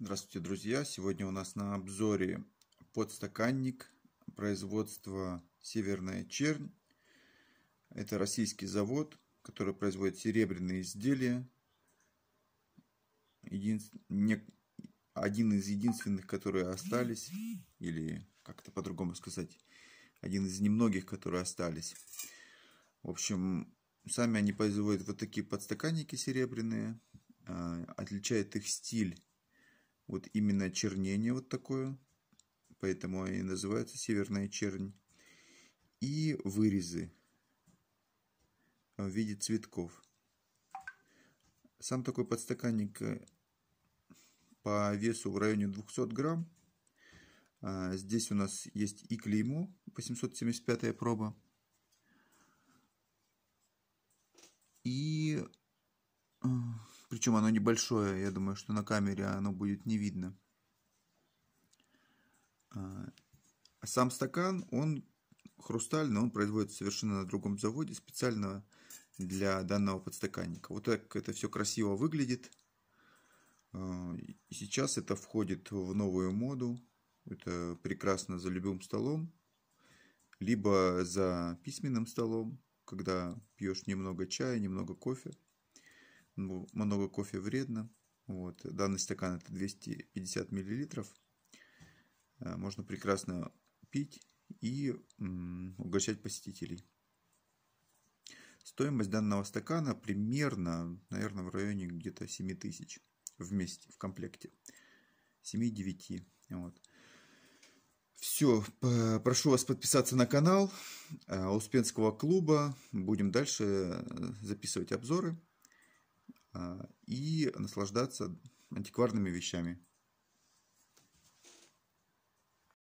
Здравствуйте, друзья! Сегодня у нас на обзоре подстаканник производства «Северная чернь». Это российский завод, который производит серебряные изделия. Един... Один из единственных, которые остались, или как-то по-другому сказать, один из немногих, которые остались. В общем, сами они производят вот такие подстаканники серебряные. А, отличает их стиль вот именно чернение вот такое, поэтому и называется северная чернь. И вырезы в виде цветков. Сам такой подстаканник э, по весу в районе 200 грамм. А, здесь у нас есть и клеймо, 875 проба. И причем оно небольшое, я думаю, что на камере оно будет не видно. А, а сам стакан, он хрустальный, он производится совершенно на другом заводе, специально для данного подстаканника. Вот так это все красиво выглядит. А, и сейчас это входит в новую моду. Это прекрасно за любым столом, либо за письменным столом, когда пьешь немного чая, немного кофе. Ну, много кофе вредно. Вот. Данный стакан это 250 миллилитров. Э, можно прекрасно пить и угощать посетителей. Стоимость данного стакана примерно, наверное, в районе где-то 7 тысяч вместе, в комплекте. 7-9. Вот. Все, прошу вас подписаться на канал э, Успенского клуба. Будем дальше э, записывать обзоры. А, и наслаждаться антикварными вещами.